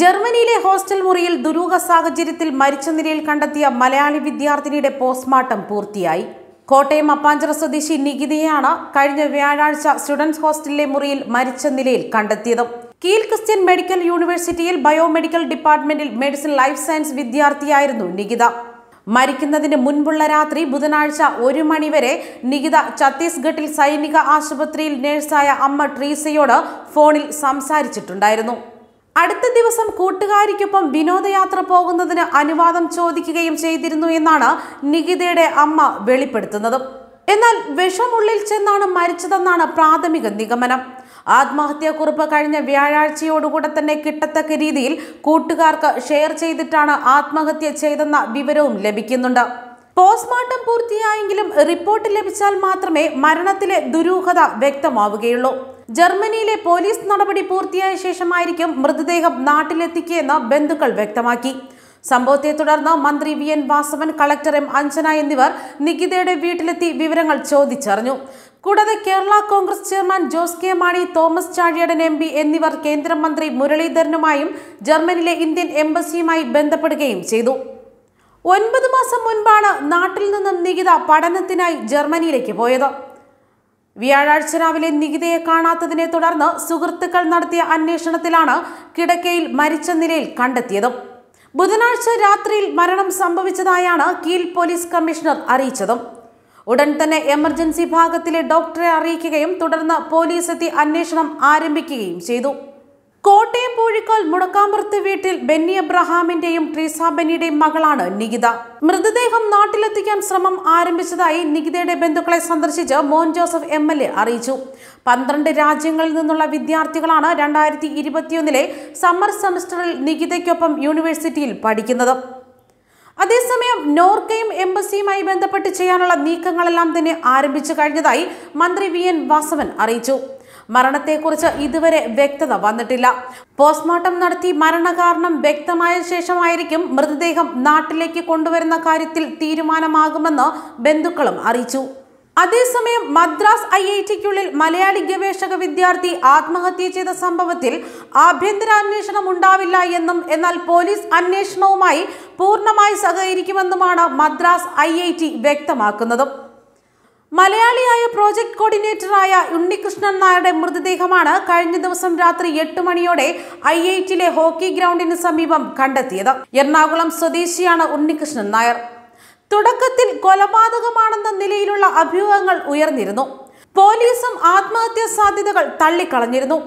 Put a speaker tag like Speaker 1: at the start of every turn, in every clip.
Speaker 1: ജർമ്മനിയിലെ ഹോസ്റ്റൽ മുറിയിൽ ദുരൂഹ സാഹചര്യത്തിൽ മരിച്ച നിലയിൽ കണ്ടെത്തിയ മലയാളി വിദ്യാർത്ഥിനിയുടെ പോസ്റ്റ്മോർട്ടം പൂർത്തിയായി കോട്ടയം അപ്പാഞ്ചിറ സ്വദേശി നികിതയാണ് കഴിഞ്ഞ വ്യാഴാഴ്ച സ്റ്റുഡൻസ് ഹോസ്റ്റലിലെ മുറിയിൽ മരിച്ച നിലയിൽ കണ്ടെത്തിയത് കീൽ ക്രിസ്ത്യൻ മെഡിക്കൽ യൂണിവേഴ്സിറ്റിയിൽ ബയോമെഡിക്കൽ ഡിപ്പാർട്ട്മെന്റിൽ മെഡിസിൻ ലൈഫ് സയൻസ് വിദ്യാർത്ഥിയായിരുന്നു നികിത മരിക്കുന്നതിന് മുൻപുള്ള രാത്രി ബുധനാഴ്ച ഒരു മണിവരെ നികിത ഛത്തീസ്ഗഡിൽ സൈനിക ആശുപത്രിയിൽ നഴ്സായ അമ്മ ട്രീസയോട് ഫോണിൽ സംസാരിച്ചിട്ടുണ്ടായിരുന്നു അടുത്ത ദിവസം കൂട്ടുകാരിക്കൊപ്പം വിനോദയാത്ര പോകുന്നതിന് അനുവാദം ചോദിക്കുകയും ചെയ്തിരുന്നു എന്നാണ് നികിതയുടെ അമ്മ വെളിപ്പെടുത്തുന്നത് എന്നാൽ വിഷമുള്ളിൽ ചെന്നാണ് മരിച്ചതെന്നാണ് പ്രാഥമിക നിഗമനം ആത്മഹത്യാക്കുറിപ്പ് കഴിഞ്ഞ വ്യാഴാഴ്ചയോടുകൂടെ തന്നെ കിട്ടത്തക്ക രീതിയിൽ കൂട്ടുകാർക്ക് ഷെയർ ചെയ്തിട്ടാണ് ആത്മഹത്യ ചെയ്തെന്ന വിവരവും ലഭിക്കുന്നുണ്ട് പോസ്റ്റ്മോർട്ടം പൂർത്തിയായെങ്കിലും റിപ്പോർട്ട് ലഭിച്ചാൽ മാത്രമേ മരണത്തിലെ ദുരൂഹത വ്യക്തമാവുകയുള്ളൂ ജർമ്മനിയിലെ പോലീസ് നടപടി പൂർത്തിയായ ശേഷമായിരിക്കും മൃതദേഹം നാട്ടിലെത്തിക്കുകയെന്ന് ബന്ധുക്കൾ വ്യക്തമാക്കി സംഭവത്തെ തുടർന്ന് മന്ത്രി V N Vasavan collector M Anjana എന്നിവർ നികിതയുടെ വീട്ടിലെത്തി വിവരങ്ങൾ ചോദിച്ചറിഞ്ഞു കൂടാതെ Kerala Congress chairman Jose K Mani Thomas Chazhikadan M P എന്നിവർ കേന്ദ്രമന്ത്രി മുരളീധരനുമായും ജർമ്മനിയിലെ ഇന്ത്യൻ എംബസിയുമായി ബന്ധപ്പെടുകയും ചെയ്തു ഒൻപത് മാസം മുൻപാണ് നാട്ടിൽ നിന്നും നികിത പഠനത്തിനായി ജർമ്മനിയിലേക്ക് പോയത് വ്യാഴാഴ്ച രാവിലെ നികിതയെ കാണാത്തതിനെ തുടർന്ന് സുഹൃത്തുക്കൾ നടത്തിയ അന്വേഷണത്തിലാണ് കിടക്കയിൽ മരിച്ച നിലയിൽ കണ്ടെത്തിയത് ബുധനാഴ്ച രാത്രിയിൽ മരണം സംഭവിച്ചതായാണ് കീൽ പോലീസ് കമ്മീഷണർ അറിയിച്ചതും ഉടൻ തന്നെ എമർജൻസി ഭാഗത്തിലെ ഡോക്ടറെ അറിയിക്കുകയും തുടർന്ന് പോലീസ് എത്തി അന്വേഷണം ആരംഭിക്കുകയും ചെയ്തു കോട്ടയം പൂഴിക്കോൽ മുടക്കാമ്പുറത്ത് വീട്ടിൽ ബെന്നി അബ്രഹാമിന്റെയും ട്രീസ ബെന്നിയുടെയും മകളാണ് നികിത മൃതദേഹം നാട്ടിലെത്തിക്കാൻ ശ്രമം ആരംഭിച്ചതായി നികിതയുടെ ബന്ധുക്കളെ സന്ദർശിച്ച് മോൻ ജോസഫ് എം എൽ എ അറിയിച്ചു പന്ത്രണ്ട് രാജ്യങ്ങളിൽ നിന്നുള്ള വിദ്യാർത്ഥികളാണ് രണ്ടായിരത്തി ഇരുപത്തിയൊന്നിലെ സമ്മർ സെമസ്റ്ററിൽ നികിതയ്ക്കൊപ്പം യൂണിവേഴ്സിറ്റിയിൽ പഠിക്കുന്നത് അതേസമയം നോർക്കയും എംബസിയുമായി ബന്ധപ്പെട്ട് ചെയ്യാനുള്ള നീക്കങ്ങളെല്ലാം തന്നെ ആരംഭിച്ചു കഴിഞ്ഞതായി മന്ത്രി വി എൻ വാസവൻ അറിയിച്ചു മരണത്തെക്കുറിച്ച് ഇതുവരെ വ്യക്തത വന്നിട്ടില്ല പോസ്റ്റ്മോർട്ടം നടത്തി മരണകാരണം വ്യക്തമായ ശേഷമായിരിക്കും മൃതദേഹം നാട്ടിലേക്ക് കൊണ്ടുവരുന്ന കാര്യത്തിൽ തീരുമാനമാകുമെന്ന് ബന്ധുക്കളും അറിയിച്ചു അതേസമയം മദ്രാസ് ഐ ഐ ടിക്കുള്ളിൽ മലയാളി ഗവേഷക വിദ്യാർത്ഥി ആത്മഹത്യ ചെയ്ത സംഭവത്തിൽ ആഭ്യന്തര അന്വേഷണം ഉണ്ടാവില്ല എന്നും എന്നാൽ പോലീസ് അന്വേഷണവുമായി പൂർണ്ണമായി സഹകരിക്കുമെന്നുമാണ് മദ്രാസ് ഐ വ്യക്തമാക്കുന്നത് മലയാളിയായ പ്രോജക്ട് കോർഡിനേറ്ററായ ഉണ്ണികൃഷ്ണൻ നായരുടെ മൃതദേഹമാണ് കഴിഞ്ഞ ദിവസം രാത്രി എട്ട് മണിയോടെ ഐ ഐ ടിയിലെ ഹോക്കി ഗ്രൗണ്ടിന് സമീപം കണ്ടെത്തിയത് എറണാകുളം സ്വദേശിയാണ് ഉണ്ണികൃഷ്ണൻ നായർ തുടക്കത്തിൽ കൊലപാതകമാണെന്ന നിലയിലുള്ള അഭ്യൂഹങ്ങൾ ഉയർന്നിരുന്നു പോലീസും ആത്മഹത്യാ സാധ്യതകൾ തള്ളിക്കളഞ്ഞിരുന്നു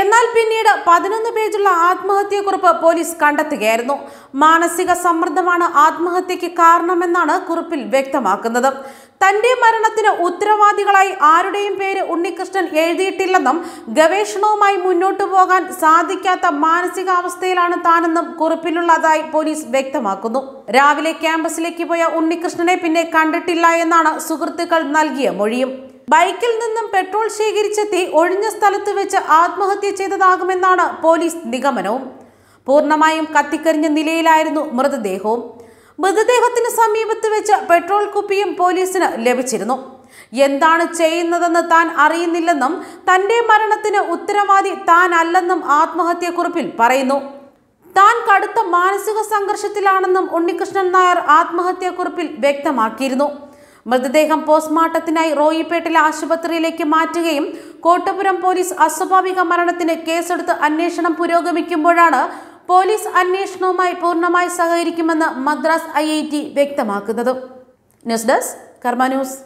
Speaker 1: എന്നാൽ പിന്നീട് പതിനൊന്ന് പേജുള്ള ആത്മഹത്യക്കുറിപ്പ് പോലീസ് കണ്ടെത്തുകയായിരുന്നു മാനസിക സമ്മർദ്ദമാണ് ആത്മഹത്യയ്ക്ക് കാരണമെന്നാണ് കുറിപ്പിൽ വ്യക്തമാക്കുന്നത് തന്റെ മരണത്തിന് ഉത്തരവാദികളായി ആരുടെയും പേര് ഉണ്ണികൃഷ്ണൻ എഴുതിയിട്ടില്ലെന്നും ഗവേഷണവുമായി മുന്നോട്ടു പോകാൻ സാധിക്കാത്ത മാനസികാവസ്ഥയിലാണ് താനെന്നും കുറിപ്പിലുള്ളതായി പോലീസ് വ്യക്തമാക്കുന്നു രാവിലെ ക്യാമ്പസിലേക്ക് പോയ ഉണ്ണികൃഷ്ണനെ പിന്നെ കണ്ടിട്ടില്ല എന്നാണ് സുഹൃത്തുക്കൾ നൽകിയ മൊഴിയും ബൈക്കിൽ നിന്നും പെട്രോൾ ശേഖരിച്ചെത്തി ഒഴിഞ്ഞ സ്ഥലത്ത് വെച്ച് ആത്മഹത്യ ചെയ്തതാകുമെന്നാണ് പോലീസ് നിഗമനവും പൂർണ്ണമായും കത്തിക്കരിഞ്ഞ നിലയിലായിരുന്നു മൃതദേഹവും മൃതദേഹത്തിന് സമീപത്ത് വെച്ച് പെട്രോൾ കുപ്പിയും പോലീസിന് ലഭിച്ചിരുന്നു എന്താണ് ചെയ്യുന്നതെന്ന് താൻ അറിയുന്നില്ലെന്നും തന്റെ മരണത്തിന് ഉത്തരവാദി താനല്ലെന്നും ആത്മഹത്യക്കുറിപ്പിൽ പറയുന്നു താൻ കടുത്ത മാനസിക സംഘർഷത്തിലാണെന്നും ഉണ്ണികൃഷ്ണൻ നായർ ആത്മഹത്യാക്കുറിപ്പിൽ വ്യക്തമാക്കിയിരുന്നു മൃതദേഹം പോസ്റ്റ്മോർട്ടത്തിനായി റോയിപ്പേട്ടിലെ ആശുപത്രിയിലേക്ക് മാറ്റുകയും കോട്ടപുരം പോലീസ് അസ്വാഭാവിക മരണത്തിന് കേസെടുത്ത് അന്വേഷണം പുരോഗമിക്കുമ്പോഴാണ് പോലീസ് അന്വേഷണവുമായി പൂർണ്ണമായി സഹകരിക്കുമെന്ന് മദ്രാസ് ഐ വ്യക്തമാക്കുന്നത് ന്യൂസ് ഡെസ്ക് കർമ്മ ന്യൂസ്